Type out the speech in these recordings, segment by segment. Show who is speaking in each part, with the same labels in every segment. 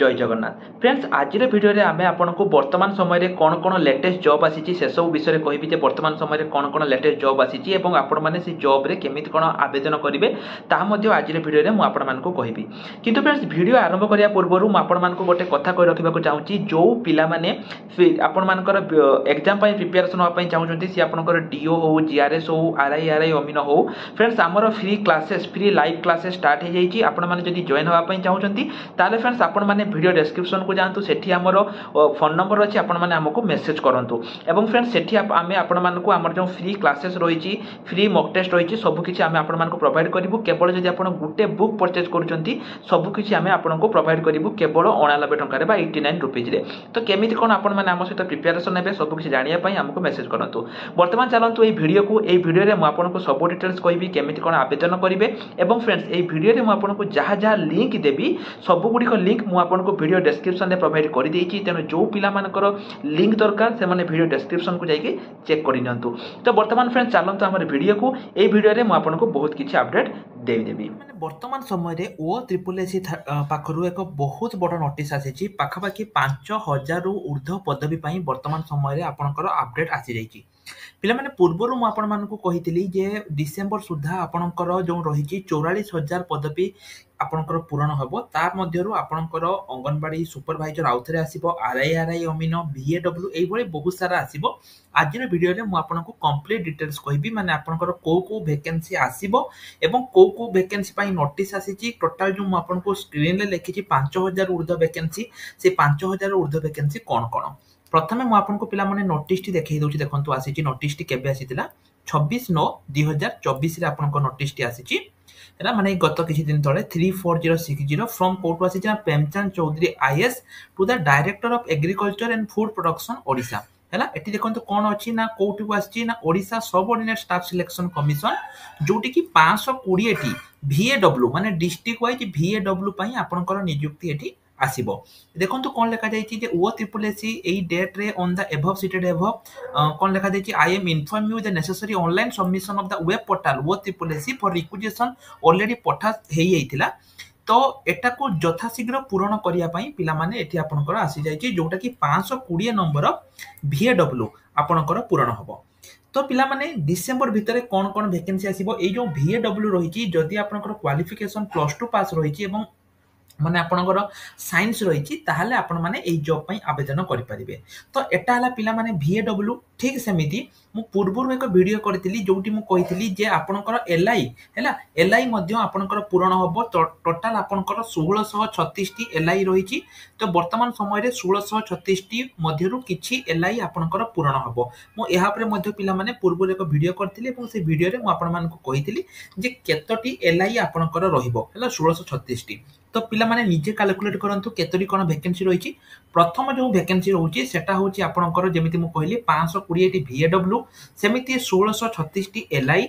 Speaker 1: জয় Jagannath friends আজির ভিডিওরে আমি আপনার বর্তমান সময়ের কোণ কোণ লেটেস্ট জব আসিছি সেসব বিষয়ে কহবি যে বর্তমান সময়ের কোণ কোণ লেটেস্ট জব আসিছি এবং আপনার সেই জব্রে কেমিতি কোণ আবেদন করবে তাহা মধ্যে আজির ভিডিওরে মু আপনার কহবি কিন্তু ফ্রেন্ডস ভিডিও আরম্ভ করা পূর্বর মু আপনার গোটে কথা কই রাখা চাহুছি যে পিলামানে ଆପଣମାନଙ୍କର ଏକ୍ଜାମ୍ ପାଇଁ ପ୍ରିପେୟାରେସନ୍ ହେବା ପାଇଁ ଚାହୁଁଛନ୍ତି ସେ ଆପଣଙ୍କର ଡିଓ ହେଉ ଜିଆର୍ଏସ୍ ହେଉ ଆର୍ଆଇ ଆର୍ଆଇ ଅମିନ ହେଉ ଫ୍ରେଣ୍ଡସ୍ ଆମର free classes free live classes start ହୋଇଯାଇଛି ଆପଣମାନେ ଯଦି ଜଏନ୍ ହେବା ପାଇଁ ଚାହୁଁଛନ୍ତି ତାହେଲେ ଫ୍ରେଣ୍ଡସ୍ ଆପଣମାନେ ভিডিও ডেসক্রিপশনকু যাতে সেটি আমার ফোন নম্বর অছি আপনার আমাকে মেসেজ করতু এবং ফ্রেন্ডস সেটি আমি আপনার আমার যে ফ্রি ক্লাসেস রয়েছে ফ্রি মক টেস্ট রয়েছে সবুকিছি আমি আপনার প্রোভাইড করবু কেবল যদি আপনার গোটে বুক পরচেজ করছেন সবুকিছি আমি আপনার প্রোভাইড করবু কেবল অনানবে টাকার বা এইটি নাইন রুপিজে তো কেমিতি কোণ আপনার আম সহ প্রিপারেসন নেবে সবুকিছি জাঁয়া আমি মেসেজ করতু বর্তমান চালু এই ভিডিওকে এই ভিডিওরে মু আপনার সব ডিটেলস কবি কেমিতি কোণ আবেদন করবে এবং ফ্রেন্ডস এই ভিডিওরে মু আপনার যা যা লিঙ্ক দেবি সবুগুড়ি লিঙ্ক মু আপনার ଆପଣଙ୍କୁ ଭିଡ଼ିଓ ଡେସ୍କ୍ରିପ୍ସନ୍ରେ ପ୍ରୋଭାଇଡ଼ କରିଦେଇଛି ତେଣୁ ଯେଉଁ ପିଲାମାନଙ୍କର ଲିଙ୍କ୍ ଦରକାର ସେମାନେ ଭିଡ଼ିଓ ଡେସ୍କ୍ରିପ୍ସନ୍କୁ ଯାଇକି ଚେକ୍ କରିନିଅନ୍ତୁ ତ ବର୍ତ୍ତମାନ ଫ୍ରେଣ୍ଡ ଚାଲନ୍ତୁ ଆମର ଭିଡ଼ିଓକୁ ଏଇ ଭିଡ଼ିଓରେ ମୁଁ ଆପଣଙ୍କୁ ବହୁତ କିଛି ଅପଡ଼େଟ୍ ଦେଇଦେବି ମାନେ ବର୍ତ୍ତମାନ ସମୟରେ ଓ ତ୍ରିପୁଲ ଏସି ପାଖରୁ ଏକ ବହୁତ ବଡ଼ ନୋଟିସ୍ ଆସିଛି ପାଖାପାଖି ପାଞ୍ଚ ହଜାରରୁ ଉର୍ଦ୍ଧ୍ୱ ପଦବୀ ପାଇଁ ବର୍ତ୍ତମାନ ସମୟରେ ଆପଣଙ୍କର ଅପଡ଼େଟ୍ ଆସିଯାଇଛି ପିଲାମାନେ ପୂର୍ବରୁ ମୁଁ ଆପଣମାନଙ୍କୁ କହିଥିଲି ଯେ ଡିସେମ୍ବର ସୁଦ୍ଧା ଆପଣଙ୍କର ଯେଉଁ ରହିଛି ଚଉରାଳିଶ ହଜାର ପଦବୀ ଆପଣଙ୍କର ପୂରଣ ହେବ ତା ମଧ୍ୟରୁ ଆପଣଙ୍କର ଅଙ୍ଗନବାଡ଼ି ସୁପରଭାଇଜର ଆଉଥରେ ଆସିବ ଆର୍ଆଇ ଆର୍ଆଇ ଅମିନ ଭିଏଡବ୍ଲ୍ୟୁ ଏଇଭଳି ବହୁତ ସାରା ଆସିବ ଆଜିର ଭିଡ଼ିଓରେ ମୁଁ ଆପଣଙ୍କୁ କମ୍ପ୍ଲିଟ୍ ଡିଟେଲ୍ସ କହିବି ମାନେ ଆପଣଙ୍କର କେଉଁ କେଉଁ ଭେକେନ୍ସି ଆସିବ ଏବଂ କେଉଁ କେଉଁ ଭେକେନ୍ସି ପାଇଁ ନୋଟିସ୍ ଆସିଛି ଟୋଟାଲ୍ ଯେଉଁ ମୁଁ ଆପଣଙ୍କୁ ସ୍କ୍ରିନ୍ରେ ଲେଖିଛି ପାଞ୍ଚ ହଜାର ଉର୍ଦ୍ଧ୍ୱ ଭେକେନ୍ସି ସେ ପାଞ୍ଚ ହଜାର ଉର୍ଦ୍ଧ୍ୱ ଭେକେନ୍ସି କ'ଣ କ'ଣ ପ୍ରଥମେ ମୁଁ ଆପଣଙ୍କୁ ପିଲାମାନେ ନୋଟିସ୍ଟି ଦେଖାଇ ଦେଉଛି ଦେଖନ୍ତୁ ଆସିଛି ନୋଟିସ୍ଟି କେବେ ଆସିଥିଲା ଛବିଶ ନଅ ଦୁଇ ହଜାର ଚବିଶରେ ଆପଣଙ୍କ ନୋଟିସ୍ଟି ଆସିଛି ହେଲା ମାନେ ଗତ କିଛି ଦିନ ତଳେ three four zero six zero from କୋର୍ଟରୁ ଆସିଛି ନା Premchand Choudhury IAS to the director of agriculture and food production Odisha ହେଲା ଏଠି ଦେଖନ୍ତୁ କ'ଣ ଅଛି ନା କେଉଁଠିକୁ ଆସିଛି ନା Odisha subordinate staff selection commission ଯୋଉଠିକି ପାଞ୍ଚଶହ କୋଡ଼ିଏଟି ଡବ୍ଲୁ ମାନେ ଡିଷ୍ଟ୍ରିକ୍ଟ ୱାଇଜ୍ ଭିଏ ଡବ୍ଲୁ ପାଇଁ ଆପଣଙ୍କର ନିଯୁକ୍ତି ଏଠି আসিব দেখন্তু কোন লেখা যাইছি যে ও ট্রিপল এসি এই ডেটরে অন দ্য এভভ সিটেড এভভ কোন লেখা যাইছি I am inform you the necessary online submission of the web portal O triple SC for requisition already পঠা ହେଇଯାଇଥିଲା ତ ଏଟାକୁ ଯଥାଶୀଘ୍ର ପୂରଣ କରିବା ପାଇଁ ପିଲାମାନେ ଏଠି ଆପଣଙ୍କର ଆସିଯାଇଛି ଯେଉଁଟାକି ପାଞ୍ଚଶହ କୋଡ଼ିଏ ନମ୍ବର ଭିଏ ଡବ୍ଲୁ ଆପଣଙ୍କର ପୂରଣ ହେବ ତ ପିଲାମାନେ ଡିସେମ୍ବର ଭିତରେ କ'ଣ କ'ଣ ଭେକେନ୍ସି ଆସିବ ଏଇ ଯେଉଁ ଭିଏ ଡବ୍ଲ୍ୟୁ ରହିଛି ଯଦି ଆପଣଙ୍କର କ୍ୱାଲିଫିକେସନ୍ ପ୍ଲସ୍ ଟୁ ପାସ୍ ରହିଛି ଏବଂ মানে আপনার সাইন্স রয়েছে তাহলে আপনার মানে এই জব পাই আবেদন করে তো এটা হল পিলা মানে ভিএডব্লু ঠিক সেমিতি মু পূর্বর এক ভিডিও করেছিলি যেটি মু কইছিলি যে আপনার এলআই হেলা এলআই মধ্য আপনার পূরণ হব টোটাল আপনার ষোলশহ ছত্রিশটি এলআই রয়েছে তো বর্তমান সময়ের ষোলশহ ছত্রিশটি মধ্যর কিছু এলআই আপনার পূরণ হব মু এপরে মধ্য পিলা মানে পূর্বর এক ভিডিও করেছিলি এবং সেই ভিডিওরে মু আপনার কইছিলি যে কতটি এলআই আপনার রহব হেলা ষোলশহ ছত্রিশটি ତ ପିଲାମାନେ ନିଜେ କାଲକୁଲେଟ୍ କରନ୍ତୁ କେତୋଟି କ'ଣ ଭେକେନ୍ସି ରହିଛି ପ୍ରଥମ ଯେଉଁ ଭେକେନ୍ସି ରହୁଛି ସେଟା ହେଉଛି ଆପଣଙ୍କର ଯେମିତି ମୁଁ କହିଲି ପାଞ୍ଚଶହ କୋଡ଼ିଏଟି ଭିଏଡବ୍ଲ୍ୟୁ ସେମିତି ଷୋହଳଶହ ଛତିଶଟି ଏଲ୍ଆଇ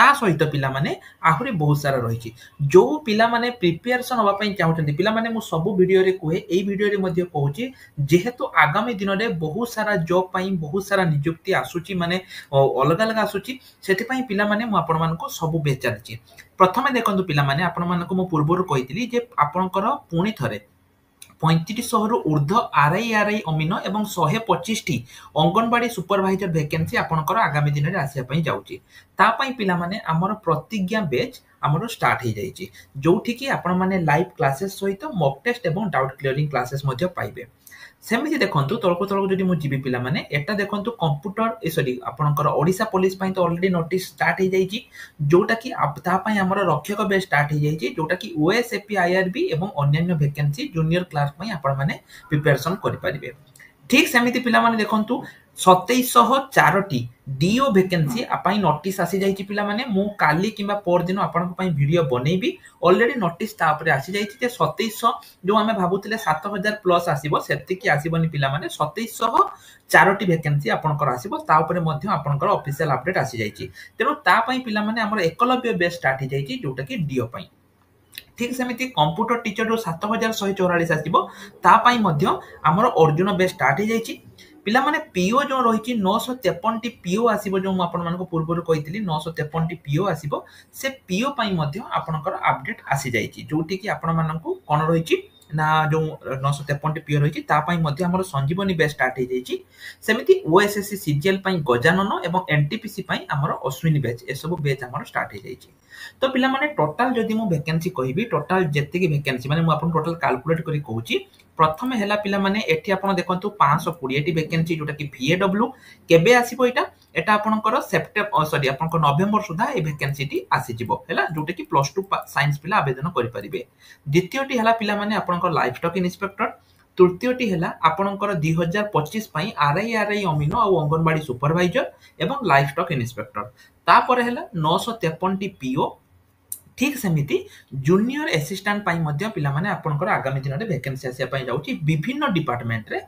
Speaker 1: ତା ସହିତ ପିଲାମାନେ ଆହୁରି ବହୁତ ସାରା ରହିଛି ଯେଉଁ ପିଲାମାନେ ପ୍ରିପେୟାରସନ୍ ହେବା ପାଇଁ ଚାହୁଁଛନ୍ତି ପିଲାମାନେ ମୁଁ ସବୁ ଭିଡ଼ିଓରେ କୁହେ ଏଇ ଭିଡ଼ିଓରେ ମଧ୍ୟ କହୁଛି ଯେହେତୁ ଆଗାମୀ ଦିନରେ ବହୁତ ସାରା ଜବ୍ ପାଇଁ ବହୁତ ସାରା ନିଯୁକ୍ତି ଆସୁଛି ମାନେ ଅଲଗା ଅଲଗା ଆସୁଛି ସେଥିପାଇଁ ପିଲାମାନେ ମୁଁ ଆପଣମାନଙ୍କୁ ସବୁ ବେଚାରିଛି ପ୍ରଥମେ ଦେଖନ୍ତୁ ପିଲାମାନେ ଆପଣମାନଙ୍କୁ ମୁଁ ପୂର୍ବରୁ କହିଥିଲି ଯେ ଆପଣଙ୍କର ପୁଣି ଥରେ ପଇଁତିରିଶରୁ ଉର୍ଦ୍ଧ୍ୱ ଆର୍ଆଇ ଆର୍ଆଇ ଅମିନ ଏବଂ ଶହେ ପଚିଶଟି ଅଙ୍ଗନବାଡ଼ି ସୁପରଭାଇଜର ଭେକେନ୍ସି ଆପଣଙ୍କର ଆଗାମୀ ଦିନରେ ଆସିବା ପାଇଁ ଯାଉଛି ତା ପାଇଁ ପିଲାମାନେ ଆମର ପ୍ରତିଜ୍ଞା ବେଚ୍ ଆମର ଷ୍ଟାର୍ଟ ହେଇଯାଇଛି ଯେଉଁଠିକି ଆପଣମାନେ ଲାଇଭ୍ କ୍ଲାସେସ୍ ସହିତ ମକ୍ ଟେଷ୍ଟ ଏବଂ ଡାଉଟ୍ କ୍ଲିୟରିଂ କ୍ଲାସେସ୍ ମଧ୍ୟ ପାଇବେ ସେମିତି ଦେଖନ୍ତୁ ତଳକୁ ତଳକୁ ଯଦି ମୁଁ ଯିବି ପିଲାମାନେ ଏଟା ଦେଖନ୍ତୁ କମ୍ପ୍ୟୁଟର ଏ ସରି ଆପଣଙ୍କର ଓଡ଼ିଶା ପୋଲିସ ପାଇଁ ତ ଅଲରେଡ଼ି ନୋଟିସ୍ ଷ୍ଟାର୍ଟ ହେଇଯାଇଛି ଯେଉଁଟାକି ତା ପାଇଁ ଆମର ରକ୍ଷକ ବେଶ ଷ୍ଟାର୍ଟ ହେଇଯାଇଛି ଯେଉଁଟାକି ଓଏସ୍ଏପି ଆଇଆର୍ବି ଏବଂ ଅନ୍ୟାନ୍ୟ ଭେକେନ୍ସି ଜୁନିୟର କ୍ଲାସ୍ ପାଇଁ ଆପଣମାନେ ପ୍ରିପାରେସନ୍ କରିପାରିବେ ଠିକ୍ ସେମିତି ପିଲାମାନେ ଦେଖନ୍ତୁ ସତେଇଶହ ଚାରୋଟି ଡିଓ ଭେକେନ୍ସି ପାଇଁ ନୋଟିସ୍ ଆସିଯାଇଛି ପିଲାମାନେ ମୁଁ କାଲି କିମ୍ବା ପରଦିନ ଆପଣଙ୍କ ପାଇଁ ଭିଡ଼ିଓ ବନେଇବି ଅଲରେଡ଼ି ନୋଟିସ୍ ତା ଉପରେ ଆସିଯାଇଛି ଯେ ସତେଇଶହ ଯେଉଁ ଆମେ ଭାବୁଥିଲେ ସାତ ହଜାର ପ୍ଲସ୍ ଆସିବ ସେତିକି ଆସିବନି ପିଲାମାନେ ସତେଇଶହ ଚାରୋଟି ଭେକେନ୍ସି ଆପଣଙ୍କର ଆସିବ ତା ଉପରେ ମଧ୍ୟ ଆପଣଙ୍କର ଅଫିସିଆଲ ଅପଡେଟ୍ ଆସିଯାଇଛି ତେଣୁ ତା ପାଇଁ ପିଲାମାନେ ଆମର ଏକଲବ୍ୟ ବେସ୍ ଷ୍ଟାର୍ଟ ହେଇଯାଇଛି ଯେଉଁଟାକି ଡିଓ ପାଇଁ ଠିକ୍ ସେମିତି କମ୍ପ୍ୟୁଟର ଟିଚରରୁ ସାତ ହଜାର ଶହେ ଚଉରାଳିଶ ଆସିବ ତା ପାଇଁ ମଧ୍ୟ ଆମର ଅର୍ଜୁନ ବେସ୍ ଷ୍ଟାର୍ଟ হয়ে ପିଲାମାନେ ପିଓ ଯେଉଁ ରହିଛି ନଅଶହ ତେପନଟି ପିଓ ଆସିବ ଯେଉଁ ମୁଁ ଆପଣମାନଙ୍କୁ ପୂର୍ବରୁ କହିଥିଲି ନଅଶହ ତେପନଟି ପିଓ ଆସିବ ସେ ପିଓ ପାଇଁ ମଧ୍ୟ ଆପଣଙ୍କର ଅପଡେଟ୍ ଆସିଯାଇଛି ଯେଉଁଠିକି ଆପଣମାନଙ୍କୁ କ'ଣ ରହିଛି ନା ଯେଉଁ ନଅଶହ ତେପନଟି ପିଓ ରହିଛି ତା ପାଇଁ ମଧ୍ୟ ଆମର ସଞ୍ଜୀବନୀ ବ୍ୟାଚ୍ ଷ୍ଟାର୍ଟ ହେଇଯାଇଛି ସେମିତି ଓଏସ୍ଏସ୍ସି ସିଜିଏଲ୍ ପାଇଁ ଗଜାନନ ଏବଂ ଏନ୍ଟିପିସି ପାଇଁ ଆମର ଅଶ୍ୱିନୀ ବେଚ୍ ଏସବୁ ବେଚ୍ ଆମର ଷ୍ଟାର୍ଟ ହେଇଯାଇଛି ତ ପିଲାମାନେ ଟୋଟାଲ ଯଦି ମୁଁ ଭେକେନ୍ସି କହିବି ଟୋଟାଲ୍ ଯେତିକି ଭେକେନ୍ସି ମାନେ ମୁଁ ଆପଣଙ୍କୁ ଟୋଟାଲ୍ କାଲକୁଲେଟ୍ କରି କହୁଛି ପ୍ରଥମେ ହେଲା ପିଲାମାନେ ଏଠି ଆପଣ ଦେଖନ୍ତୁ ପାଞ୍ଚଶହ କୋଡ଼ିଏଟି ଭେକେନ୍ସି ଯେଉଁଟାକି ଭିଏଡବ୍ଲ୍ୟୁ କେବେ ଆସିବ ଏଇଟା ଏଇଟା ଆପଣଙ୍କର ସେପ୍ଟେମ୍ବର ସରି ଆପଣଙ୍କ ନଭେମ୍ବର ସୁଦ୍ଧା ଏଇ ଭେକେନ୍ସିଟି ଆସିଯିବ ହେଲା ଯେଉଁଟାକି ପ୍ଲସ୍ ଟୁ ସାଇନ୍ସ ପିଲା ଆବେଦନ କରିପାରିବେ ଦ୍ୱିତୀୟଟି ହେଲା ପିଲାମାନେ ଆପଣଙ୍କ ଲାଇଫ୍ ଷ୍ଟକ୍ ଇନ୍ସପେକ୍ଟର ତୃତୀୟଟି ହେଲା ଆପଣଙ୍କର ଦୁଇ ହଜାର ପଚିଶ ପାଇଁ ଆର୍ଆଇ ଆର୍ଆଇ ଅମିନ ଆଉ ଅଙ୍ଗନବାଡ଼ି ସୁପରଭାଇଜର ଏବଂ ଲାଇଫ ଷ୍ଟକ୍ ଇନ୍ସପେକ୍ଟର ତାପରେ ହେଲା ନଅଶହ ତେପନଟି ପିଓ ଠିକ୍ ସେମିତି ଜୁନିୟର ଏସିଷ୍ଟାଣ୍ଟ ପାଇଁ ମଧ୍ୟ ପିଲାମାନେ ଆପଣଙ୍କର ଆଗାମୀ ଦିନରେ ଭେକେନ୍ସି ଆସିବା ପାଇଁ ଯାଉଛି ବିଭିନ୍ନ ଡିପାର୍ଟମେଣ୍ଟରେ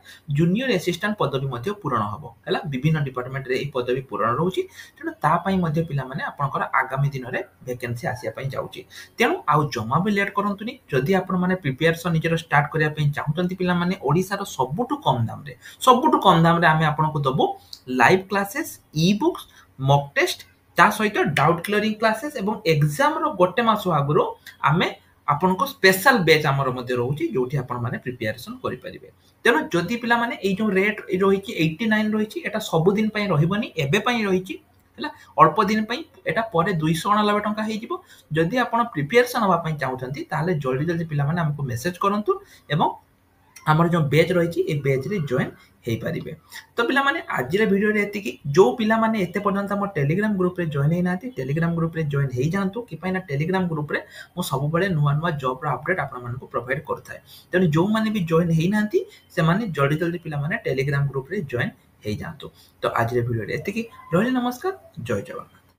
Speaker 1: ଜୁନିୟର ଏସିଷ୍ଟାଣ୍ଟ ପଦବୀ ମଧ୍ୟ ପୂରଣ ହେବ ହେଲା ବିଭିନ୍ନ ଡିପାର୍ଟମେଣ୍ଟରେ ଏହି ପଦବୀ ପୂରଣ ରହୁଛି ତେଣୁ ତା ପାଇଁ ମଧ୍ୟ ପିଲାମାନେ ଆପଣଙ୍କର ଆଗାମୀ ଦିନରେ ଭେକେନ୍ସି ଆସିବା ପାଇଁ ଯାଉଛି ତେଣୁ ଆଉ ଜମା ବି ଲେଟ୍ କରନ୍ତୁନି ଯଦି ଆପଣମାନେ ପ୍ରିପେୟାରସନ୍ ନିଜର ଷ୍ଟାର୍ଟ କରିବା ପାଇଁ ଚାହୁଁଛନ୍ତି ପିଲାମାନେ ଓଡ଼ିଶାର ସବୁଠୁ କମ୍ ଦାମରେ ସବୁଠୁ କମ୍ ଦାମରେ ଆମେ ଆପଣଙ୍କୁ ଦେବୁ live classes E books mock test ତା ସହିତ ଡାଉଟ୍ କ୍ଲିୟରିଂ କ୍ଲାସେସ୍ ଏବଂ ଏକ୍ଜାମ୍ର ଗୋଟେ ମାସ ଆଗରୁ ଆମେ ଆପଣଙ୍କ ସ୍ପେଶାଲ୍ ବ୍ୟାଚ୍ ଆମର ମଧ୍ୟ ରହୁଛି ଯେଉଁଠି ଆପଣମାନେ ପ୍ରିପାରେସନ୍ କରିପାରିବେ ତେଣୁ ଯଦି ପିଲାମାନେ ଏଇ ଯେଉଁ ରେଟ୍ ରହିଛି ଏଇଟି ନାଇନ୍ ରହିଛି ଏଇଟା ସବୁଦିନ ପାଇଁ ରହିବନି ଏବେ ପାଇଁ ରହିଛି ହେଲା ଅଳ୍ପ ଦିନ ପାଇଁ ଏଇଟା ପରେ ଦୁଇଶହ ଅଣାନବେ ଟଙ୍କା ହେଇଯିବ ଯଦି ଆପଣ ପ୍ରିପେୟାରସନ୍ ହେବା ପାଇଁ ଚାହୁଁଛନ୍ତି ତାହେଲେ ଜଲ୍ଦି ଜଲ୍ଦି ପିଲାମାନେ ଆମକୁ ମେସେଜ୍ କରନ୍ତୁ ଏବଂ ଆମର ଯେଉଁ ବେଜ୍ ରହିଛି ଏ ବେଜ୍ରେ ଜଏନ୍ ହେଇପାରିବେ ତ ପିଲାମାନେ ଆଜିର ଭିଡ଼ିଓରେ ଏତିକି ଯେଉଁ ପିଲାମାନେ ଏତେ ପର୍ଯ୍ୟନ୍ତ ଆମ ଟେଲିଗ୍ରାମ ଗ୍ରୁପରେ ଜଏନ୍ ହେଇନାହାନ୍ତି ଟେଲିଗ୍ରାମ ଗ୍ରୁପରେ ଜଏନ୍ ହେଇଯାଆନ୍ତୁ କାହିଁକିନା ଟେଲିଗ୍ରାମ ଗ୍ରୁପରେ ମୁଁ ସବୁବେଳେ ନୂଆ ନୂଆ ଜବ୍ର ଅପଡ଼େଟ୍ ଆପଣମାନଙ୍କୁ ପ୍ରୋଭାଇଡ଼ କରିଥାଏ ତେଣୁ ଯେଉଁମାନେ ବି ଜଏନ୍ ହେଇନାହାନ୍ତି ସେମାନେ ଜଲ୍ଦି ଜଲ୍ଦି ପିଲାମାନେ ଟେଲିଗ୍ରାମ ଗ୍ରୁପରେ ଜଏନ୍ ହେଇଯାଆନ୍ତୁ ତ ଆଜିର ଭିଡ଼ିଓରେ ଏତିକି ରହିଲି ନମସ୍କାର ଜୟ ଜଗନ୍ନାଥ